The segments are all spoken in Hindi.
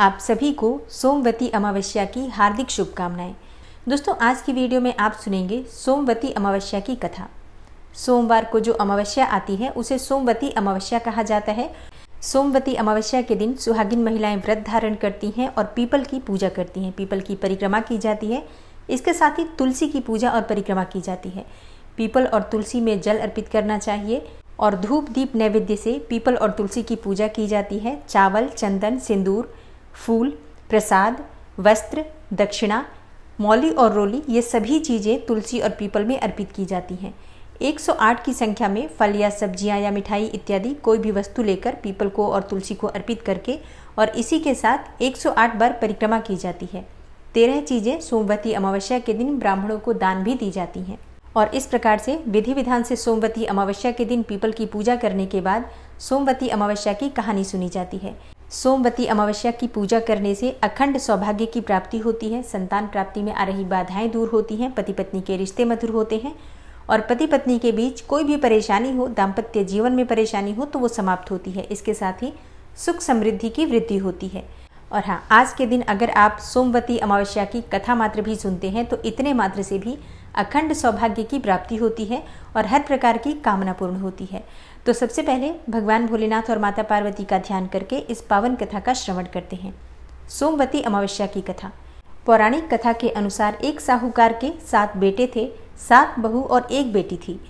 आप सभी को सोमवती अमावस्या की हार्दिक शुभकामनाएं दोस्तों आज की वीडियो में आप सुनेंगे सोमवती अमावस्या की कथा सोमवार को जो अमावस्या आती है उसे सोमवती अमावस्या कहा जाता है सोमवती अमावस्या के दिन सुहागिन महिलाएं व्रत धारण करती हैं और पीपल की पूजा करती हैं पीपल की परिक्रमा की जाती है इसके साथ ही तुलसी की पूजा और परिक्रमा की जाती है पीपल और तुलसी में जल अर्पित करना चाहिए और धूप दीप नैवेद्य से पीपल और तुलसी की पूजा की जाती है चावल चंदन सिंदूर फूल प्रसाद वस्त्र दक्षिणा मौली और रोली ये सभी चीज़ें तुलसी और पीपल में अर्पित की जाती हैं 108 की संख्या में फल या सब्जियां या मिठाई इत्यादि कोई भी वस्तु लेकर पीपल को और तुलसी को अर्पित करके और इसी के साथ 108 बार परिक्रमा की जाती है तेरह चीज़ें सोमवती अमावस्या के दिन ब्राह्मणों को दान भी दी जाती हैं और इस प्रकार से विधि विधान से सोमवती अमावस्या के दिन पीपल की पूजा करने के बाद सोमवती अमावस्या की कहानी सुनी जाती है सोमवती अमावस्या की पूजा करने से अखंड सौभाग्य की प्राप्ति होती है संतान प्राप्ति में आ रही बाधाएं दूर होती हैं पति पत्नी के रिश्ते मधुर होते हैं और पति पत्नी के बीच कोई भी परेशानी हो दाम्पत्य जीवन में परेशानी हो तो वो समाप्त होती है इसके साथ ही सुख समृद्धि की वृद्धि होती है और हाँ आज के दिन अगर आप सोमवती अमावस्या की कथा मात्र भी सुनते हैं तो इतने मात्र से भी अखंड सौभाग्य की प्राप्ति होती है और हर प्रकार की कामना पूर्ण होती है तो सबसे पहले भगवान भोलेनाथ और माता पार्वती का ध्यान करके इस पावन कथा का श्रवण करते हैं सोमवती अमावस्या की कथा पौराणिक कथा के अनुसार एक साहूकार के सात बेटे थे सात बहू और एक बेटी थी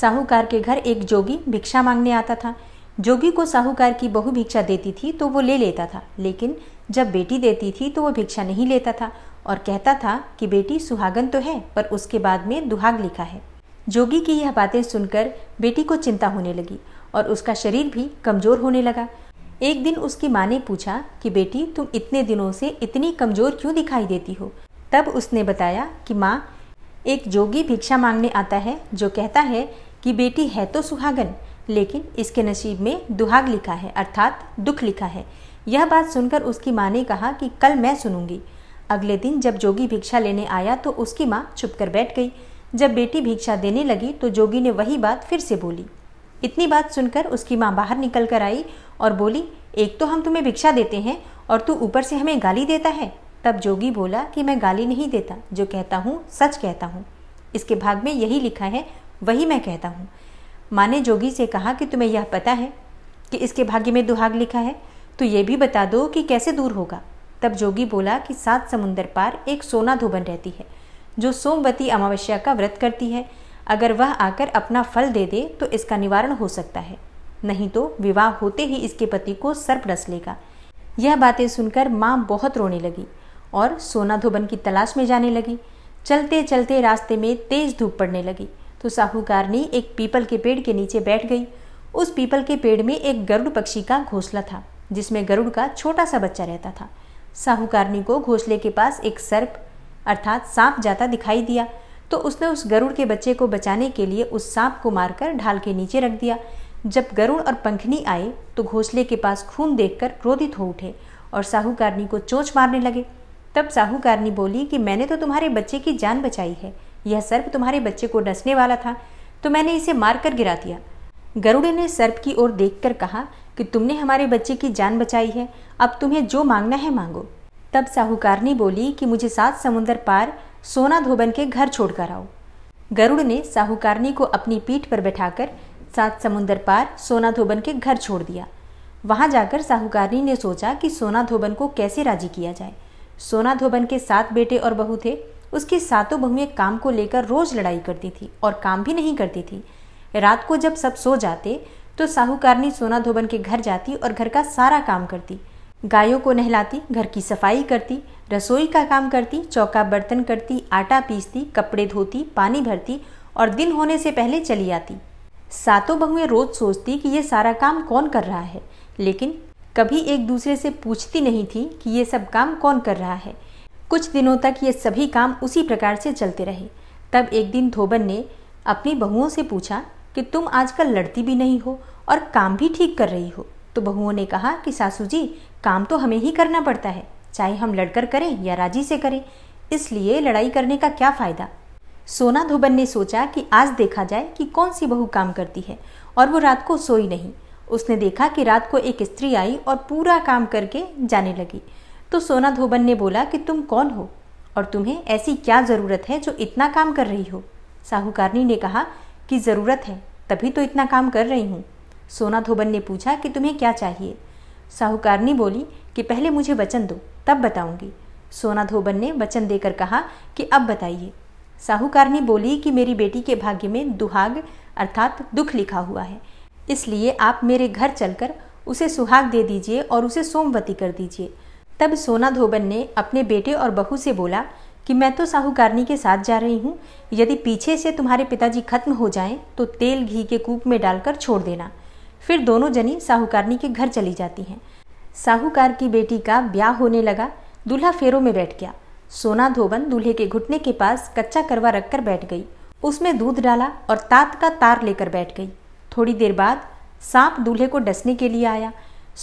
साहूकार के घर एक जोगी भिक्षा मांगने आता था जोगी को साहूकार की बहू भिक्षा देती थी तो वो ले लेता था लेकिन जब बेटी देती थी तो वो भिक्षा नहीं लेता था और कहता था कि बेटी सुहागन तो है पर उसके बाद में दुहाग लिखा है जोगी की यह बातें सुनकर बेटी को चिंता होने लगी और उसका शरीर भी कमज़ोर होने लगा एक दिन उसकी माँ ने पूछा कि बेटी तुम इतने दिनों से इतनी कमज़ोर क्यों दिखाई देती हो तब उसने बताया कि माँ एक जोगी भिक्षा मांगने आता है जो कहता है कि बेटी है तो सुहागन लेकिन इसके नसीब में दुहाग लिखा है अर्थात दुख लिखा है यह बात सुनकर उसकी माँ ने कहा कि कल मैं सुनूंगी अगले दिन जब जोगी भिक्षा लेने आया तो उसकी माँ चुप कर बैठ गई जब बेटी भिक्षा देने लगी तो जोगी ने वही बात फिर से बोली इतनी बात सुनकर उसकी माँ बाहर निकल कर आई और बोली एक तो हम तुम्हें भिक्षा देते हैं और तू ऊपर से हमें गाली देता है तब जोगी बोला कि मैं गाली नहीं देता जो कहता हूँ सच कहता हूँ इसके भाग में यही लिखा है वही मैं कहता हूँ माँ ने जोगी से कहा कि तुम्हें यह पता है कि इसके भाग्य में दुहाग लिखा है तो ये भी बता दो कि कैसे दूर होगा तब जोगी बोला कि सात समुंदर पार एक सोना धोबन रहती है जो सोमवती अमावस्या का व्रत करती है अगर वह आकर अपना फल दे दे तो इसका निवारण हो सकता है नहीं तो विवाह होते ही इसके पति को सर्प रस लेगा यह बातें सुनकर माँ बहुत रोने लगी और सोना धोबन की तलाश में जाने लगी चलते चलते रास्ते में तेज धूप पड़ने लगी तो साहूकारनी एक पीपल के पेड़ के नीचे बैठ गई उस पीपल के पेड़ में एक गरुड़ पक्षी का घोंसला था जिसमें गरुड़ का छोटा सा बच्चा रहता था साहूकारनी को घोसले के पास एक सर्प अर्थात सांप जाता दिखाई दिया तो उसने उस गरुड़ के बच्चे को बचाने के लिए उस सांप को मारकर ढाल के नीचे रख दिया जब गरुड़ और पंखनी आए तो घोसले के पास खून देखकर क्रोधित हो उठे और साहूकारनी को चोच मारने लगे तब साहूकारनी बोली कि मैंने तो तुम्हारे बच्चे की जान बचाई है यह सर्प तुम्हारे बच्चे को डसने वाला था तो मैंने इसे मारकर गिरा दिया गरुड़ ने सर्प की ओर देखकर कहा कि तुमने हमारे बच्चे की जान बचाई है अब तुम्हें जो मांगना है मांगो तब साहूकारनी बोली कि मुझे सात समुंदर पार सोना धोबन के घर छोड़कर आओ गरुड़ ने साहूकारनी को अपनी पीठ पर बैठाकर सात समुंदर पार सोना धोबन के घर छोड़ दिया वहां जाकर साहूकारनी ने सोचा कि सोना धोबन को कैसे राजी किया जाए सोना धोबन के सात बेटे और बहू थे उसकी सातों बहुएं काम को लेकर रोज लड़ाई करती थी और काम भी नहीं करती थी रात को जब सब सो जाते तो साहूकारनी सोना धोबन के घर जाती और घर का सारा काम करती गायों को नहलाती घर की सफाई करती रसोई का काम करती चौका बर्तन करती आटा पीसती कपड़े धोती पानी भरती और दिन होने से पहले चली आती सातों बहुएं रोज सोचती कि ये सारा काम कौन कर रहा है लेकिन कभी एक दूसरे से पूछती नहीं थी कि ये सब काम कौन कर रहा है कुछ दिनों तक ये सभी काम उसी प्रकार से चलते रहे तब एक दिन धोबन ने अपनी बहुओं से पूछा कि तुम आजकल लड़ती भी नहीं हो और काम भी ठीक कर रही हो तो बहुओं ने कहा कि सासू जी काम तो हमें ही करना पड़ता है चाहे हम लड़कर करें या राजी से करें इसलिए लड़ाई करने का क्या फ़ायदा सोना धोबन ने सोचा कि आज देखा जाए कि कौन सी बहू काम करती है और वो रात को सोई नहीं उसने देखा कि रात को एक स्त्री आई और पूरा काम करके जाने लगी तो सोना धोबन ने बोला कि तुम कौन हो और तुम्हें ऐसी क्या ज़रूरत है जो इतना काम कर रही हो साहूकारनी ने कहा की ज़रूरत है तभी तो इतना काम कर रही हूँ सोना धोबन ने पूछा कि तुम्हें क्या चाहिए साहूकारनी बोली कि पहले मुझे वचन दो तब बताऊंगी सोना धोबन ने वचन देकर कहा कि अब बताइए साहूकारनी बोली कि मेरी बेटी के भाग्य में दुहाग अर्थात दुख लिखा हुआ है इसलिए आप मेरे घर चलकर उसे सुहाग दे दीजिए और उसे सोमवती कर दीजिए तब सोना धोबन ने अपने बेटे और बहू से बोला कि मैं तो साहूकारनी के साथ जा रही हूँ यदि पीछे से तुम्हारे पिताजी खत्म हो जाएं तो तेल घी के कूप में डालकर छोड़ देना फिर दोनों जनी साहूकारनी के घर चली जाती हैं साहूकार की बेटी का ब्याह होने लगा दूल्हा फेरों में बैठ गया सोना धोबन दूल्हे के घुटने के पास कच्चा करवा रखकर बैठ गई उसमें दूध डाला और तात का तार लेकर बैठ गई थोड़ी देर बाद सांप दूल्हे को डसने के लिए आया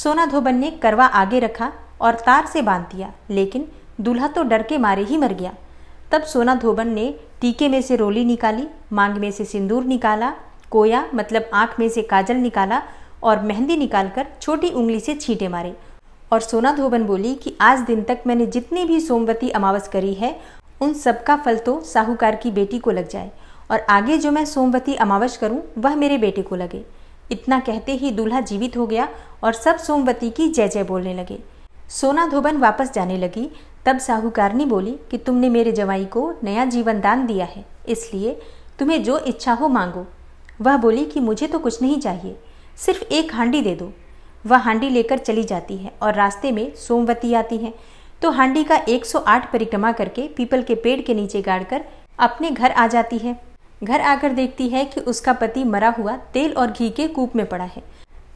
सोना धोबन ने करवा आगे रखा और तार से बांध दिया लेकिन दूल्हा तो डर के मारे ही मर गया तब सोना धोबन ने टीके में से रोली निकाली मांग में से सिंदूर निकाला कोया मतलब आँख में से काजल निकाला और मेहंदी निकालकर छोटी उंगली से छींटे मारे और सोना धोबन बोली कि आज दिन तक मैंने जितनी भी सोमवती अमावस करी है उन सब का फल तो साहूकार की बेटी को लग जाए और आगे जो मैं सोमवती अमावस करूं वह मेरे बेटे को लगे इतना कहते ही दूल्हा जीवित हो गया और सब सोमवती की जय जय बोलने लगे सोना धोबन वापस जाने लगी तब साहूकारनी बोली कि तुमने मेरे जवाई को नया जीवन दान दिया है इसलिए तुम्हें जो इच्छा हो मांगो वह बोली कि मुझे तो कुछ नहीं चाहिए सिर्फ एक हांडी दे दो वह हांडी लेकर चली जाती है और रास्ते में सोमवती आती है तो हांडी का 108 परिक्रमा करके पीपल के पेड़ के नीचे गाड़कर अपने घर आ जाती है घर आकर देखती है कि उसका पति मरा हुआ तेल और घी के कूप में पड़ा है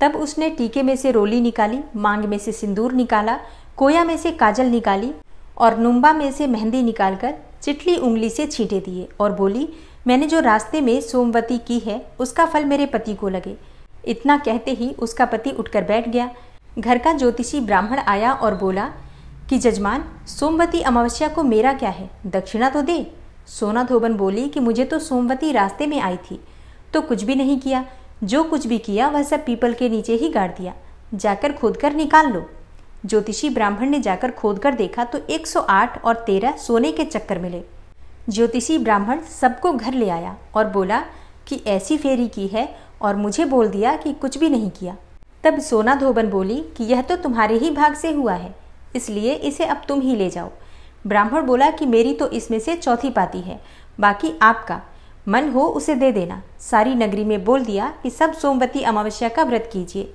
तब उसने टीके में से रोली निकाली मांग में से सिंदूर निकाला कोया में से काजल निकाली और नुम्बा में से मेहंदी निकालकर चिटली उंगली से छींटे दिए और बोली मैंने जो रास्ते में सोमवती की है उसका फल मेरे पति को लगे इतना कहते ही उसका पति उठकर बैठ गया घर का ज्योतिषी ब्राह्मण आया और बोला कि जजमान सोमवती अमावस्या को मेरा क्या है दक्षिणा तो दे सोना धोबन बोली कि मुझे तो सोमवती रास्ते में आई थी तो कुछ भी नहीं किया जो कुछ भी किया वह सब पीपल के नीचे ही गाड़ दिया जाकर खोद कर निकाल लो ज्योतिषी ब्राह्मण ने जाकर खोद कर देखा तो 108 और 13 सोने के चक्कर मिले ज्योतिषी ब्राह्मण सबको घर ले आया और बोला कि ऐसी फेरी की है और मुझे बोल दिया कि कुछ भी नहीं किया तब सोना धोबन बोली कि यह तो तुम्हारे ही भाग से हुआ है इसलिए इसे अब तुम ही ले जाओ ब्राह्मण बोला कि मेरी तो इसमें से चौथी पाती है बाकी आपका मन हो उसे दे देना सारी नगरी में बोल दिया कि सब सोमवती अमावस्या का व्रत कीजिए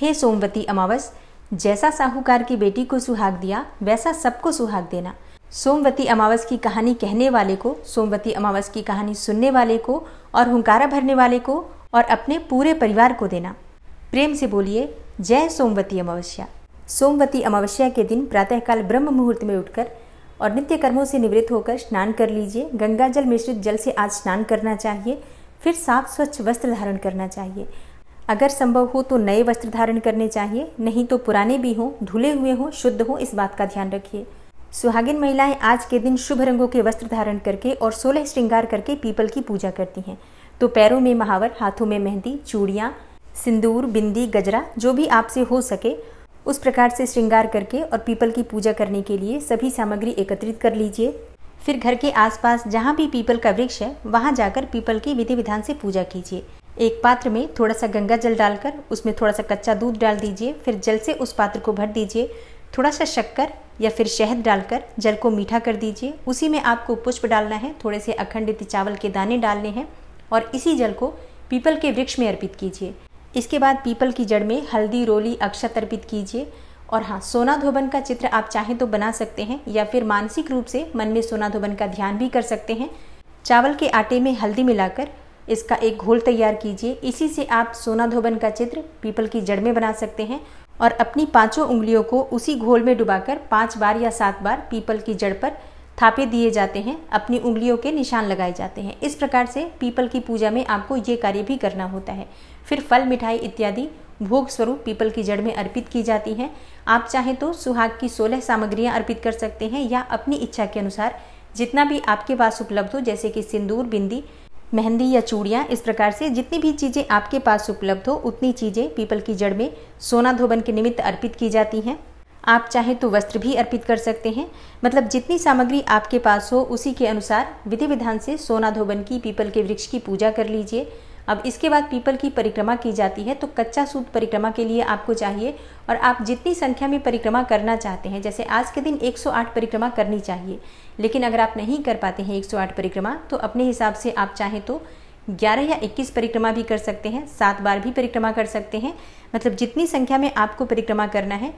हे सोमवती अमावस जैसा साहूकार की बेटी को सुहाग दिया वैसा सबको सुहाग देना सोमवती अमावस की कहानी कहने वाले को सोमवती अमावस की कहानी सुनने वाले को और हुंकारा भरने वाले को और अपने पूरे परिवार को देना प्रेम से बोलिए जय सोमवती अमावस्या सोमवती अमावस्या के दिन प्रातःकाल ब्रह्म मुहूर्त में उठकर और नित्य कर्मों से निवृत्त होकर स्नान कर लीजिए गंगा जल मिश्रित जल से आज स्नान करना चाहिए फिर साफ स्वच्छ वस्त्र धारण करना चाहिए अगर संभव हो तो नए वस्त्र धारण करने चाहिए नहीं तो पुराने भी हों धुले हुए हों शुद्ध हों इस बात का ध्यान रखिए सुहागिन महिलाएं आज के दिन शुभ रंगों के वस्त्र धारण करके और सोलह श्रृंगार करके पीपल की पूजा करती हैं तो पैरों में महावर हाथों में मेहंदी चूड़ियाँ सिंदूर बिंदी गजरा जो भी आपसे हो सके उस प्रकार से श्रृंगार करके और पीपल की पूजा करने के लिए सभी सामग्री एकत्रित कर लीजिए फिर घर के आसपास जहाँ भी पीपल का वृक्ष है वहाँ जाकर पीपल की विधि विधान से पूजा कीजिए एक पात्र में थोड़ा सा गंगा जल डालकर उसमें थोड़ा सा कच्चा दूध डाल दीजिए फिर जल से उस पात्र को भर दीजिए थोड़ा सा शक्कर या फिर शहद डालकर जल को मीठा कर दीजिए उसी में आपको पुष्प डालना है थोड़े से अखंडित चावल के दाने डालने हैं और इसी जल को पीपल के वृक्ष में अर्पित कीजिए इसके बाद पीपल की जड़ में हल्दी रोली अक्षत अर्पित कीजिए और हाँ सोना धोबन का चित्र आप चाहें तो बना सकते हैं या फिर मानसिक रूप से मन में सोना धोबन का ध्यान भी कर सकते हैं चावल के आटे में हल्दी मिलाकर इसका एक घोल तैयार कीजिए इसी से आप सोना धोबन का चित्र पीपल की जड़ में बना सकते हैं और अपनी पांचों उंगलियों को उसी घोल में डुबाकर पांच बार या सात बार पीपल की जड़ पर थापे दिए जाते हैं अपनी उंगलियों के निशान लगाए जाते हैं इस प्रकार से पीपल की पूजा में आपको ये कार्य भी करना होता है फिर फल मिठाई इत्यादि भोग स्वरूप पीपल की जड़ में अर्पित की जाती हैं आप चाहें तो सुहाग की सोलह सामग्रियां अर्पित कर सकते हैं या अपनी इच्छा के अनुसार जितना भी आपके पास उपलब्ध हो जैसे कि सिंदूर बिंदी मेहंदी या चूड़ियाँ इस प्रकार से जितनी भी चीज़ें आपके पास उपलब्ध हो उतनी चीज़ें पीपल की जड़ में सोना धोबन के निमित्त अर्पित की जाती हैं आप चाहे तो वस्त्र भी अर्पित कर सकते हैं मतलब जितनी सामग्री आपके पास हो उसी के अनुसार विधि विधान से सोना धोबन की पीपल के वृक्ष की पूजा कर लीजिए अब इसके बाद पीपल की परिक्रमा की जाती है तो कच्चा सूत परिक्रमा के लिए आपको चाहिए और आप जितनी संख्या में परिक्रमा करना चाहते हैं जैसे आज के दिन 108 परिक्रमा करनी चाहिए लेकिन अगर आप नहीं कर पाते हैं 108 परिक्रमा तो अपने हिसाब से आप चाहें तो 11 या 21 परिक्रमा भी कर सकते हैं सात बार भी परिक्रमा कर सकते हैं मतलब जितनी संख्या में आपको परिक्रमा करना है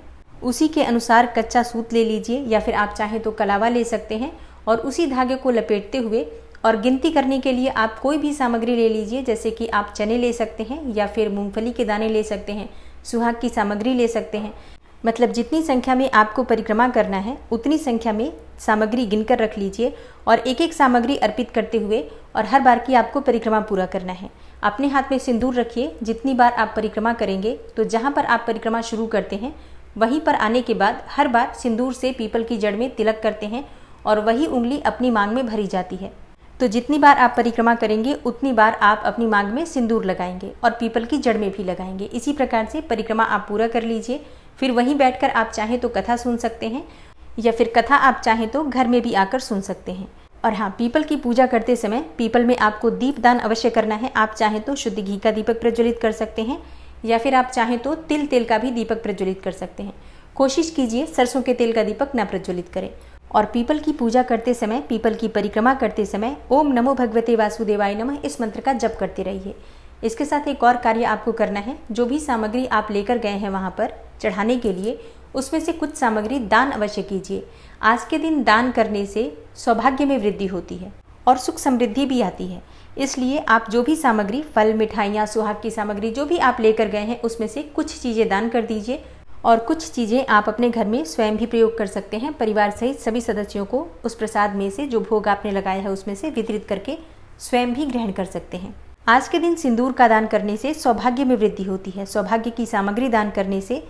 उसी के अनुसार कच्चा सूत ले लीजिए या फिर आप चाहें तो कलावा ले सकते हैं और उसी धागे को लपेटते हुए और गिनती करने के लिए आप कोई भी सामग्री ले लीजिए जैसे कि आप चने ले सकते हैं या फिर मूंगफली के दाने ले सकते हैं सुहाग की सामग्री ले सकते हैं मतलब जितनी संख्या में आपको परिक्रमा करना है उतनी संख्या में सामग्री गिनकर रख लीजिए और एक एक सामग्री अर्पित करते हुए और हर बार की आपको परिक्रमा पूरा करना है अपने हाथ में सिंदूर रखिए जितनी बार आप परिक्रमा करेंगे तो जहाँ पर आप परिक्रमा शुरू करते हैं वहीं पर आने के बाद हर बार सिंदूर से पीपल की जड़ में तिलक करते हैं और वही उंगली अपनी मांग में भरी जाती है तो जितनी बार आप परिक्रमा करेंगे उतनी बार आप अपनी मांग में सिंदूर लगाएंगे और पीपल की जड़ में भी लगाएंगे इसी प्रकार से परिक्रमा आप पूरा कर लीजिए फिर वहीं बैठकर आप चाहें तो कथा सुन सकते हैं या फिर कथा आप चाहें तो घर में भी आकर सुन सकते हैं और हाँ पीपल की पूजा करते समय पीपल में आपको दीपदान अवश्य करना है आप चाहें तो शुद्ध घी का दीपक प्रज्वलित कर सकते हैं या फिर आप चाहें तो तिल तेल का भी दीपक प्रज्वलित कर सकते हैं कोशिश कीजिए सरसों के तेल का दीपक न प्रज्वलित करें और पीपल की पूजा करते समय पीपल की परिक्रमा करते समय ओम नमो भगवते वासुदेवाय नमः इस मंत्र का जप करते रहिए इसके साथ एक और कार्य आपको करना है जो भी सामग्री आप लेकर गए हैं वहाँ पर चढ़ाने के लिए उसमें से कुछ सामग्री दान अवश्य कीजिए आज के दिन दान करने से सौभाग्य में वृद्धि होती है और सुख समृद्धि भी आती है इसलिए आप जो भी सामग्री फल मिठाइयाँ सुहाग की सामग्री जो भी आप लेकर गए हैं उसमें से कुछ चीज़ें दान कर दीजिए और कुछ चीज़ें आप अपने घर में स्वयं भी प्रयोग कर सकते हैं परिवार सहित सभी सदस्यों को उस प्रसाद में से जो भोग आपने लगाया है उसमें से वितरित करके स्वयं भी ग्रहण कर सकते हैं आज के दिन सिंदूर का दान करने से सौभाग्य में वृद्धि होती है सौभाग्य की सामग्री दान करने से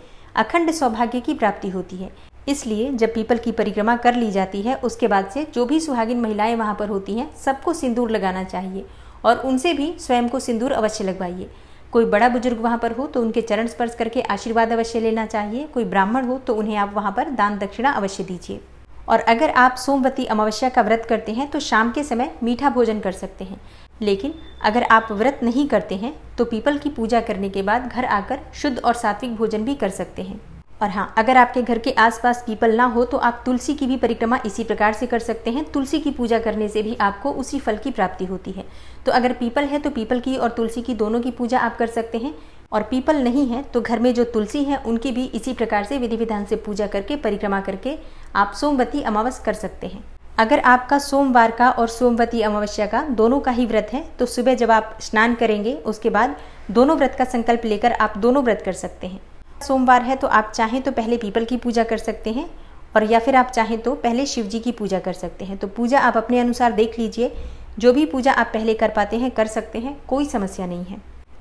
अखंड सौभाग्य की प्राप्ति होती है इसलिए जब पीपल की परिक्रमा कर ली जाती है उसके बाद से जो भी सुहागिन महिलाएं वहां पर होती हैं सबको सिंदूर लगाना चाहिए और उनसे भी स्वयं को सिंदूर अवश्य लगवाइए कोई बड़ा बुजुर्ग वहाँ पर हो तो उनके चरण स्पर्श करके आशीर्वाद अवश्य लेना चाहिए कोई ब्राह्मण हो तो उन्हें आप वहाँ पर दान दक्षिणा अवश्य दीजिए और अगर आप सोमवती अमावस्या का व्रत करते हैं तो शाम के समय मीठा भोजन कर सकते हैं लेकिन अगर आप व्रत नहीं करते हैं तो पीपल की पूजा करने के बाद घर आकर शुद्ध और सात्विक भोजन भी कर सकते हैं और हाँ अगर आपके घर के आसपास पीपल ना हो तो आप तुलसी की भी परिक्रमा इसी प्रकार से कर सकते हैं तुलसी की पूजा करने से भी आपको उसी फल की प्राप्ति होती है तो अगर पीपल है तो पीपल की और तुलसी की दोनों की पूजा आप कर सकते हैं और पीपल नहीं है तो घर में जो तुलसी है उनकी भी इसी प्रकार से विधि विधान से पूजा करके परिक्रमा करके आप सोमवती अमावस कर सकते हैं अगर आपका सोमवार का और सोमवती अमावस्या का दोनों का ही व्रत है तो सुबह जब आप स्नान करेंगे उसके बाद दोनों व्रत का संकल्प लेकर आप दोनों व्रत कर सकते हैं सोमवार है तो आप चाहें तो पहले पीपल की पूजा कर सकते हैं और या फिर आप चाहें तो पहले शिव जी की पूजा कर सकते हैं तो पूजा आप अपने अनुसार देख लीजिए जो भी पूजा आप पहले कर पाते हैं कर सकते हैं कोई समस्या नहीं है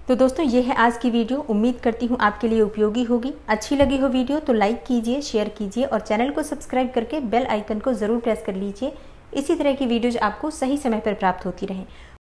तो दोस्तों ये है आज की वीडियो उम्मीद करती हूँ आपके लिए उपयोगी होगी अच्छी लगी हो वीडियो तो लाइक कीजिए शेयर कीजिए और चैनल को सब्सक्राइब करके बेल आइकन को ज़रूर प्रेस कर लीजिए इसी तरह की वीडियोज आपको सही समय पर प्राप्त होती रहें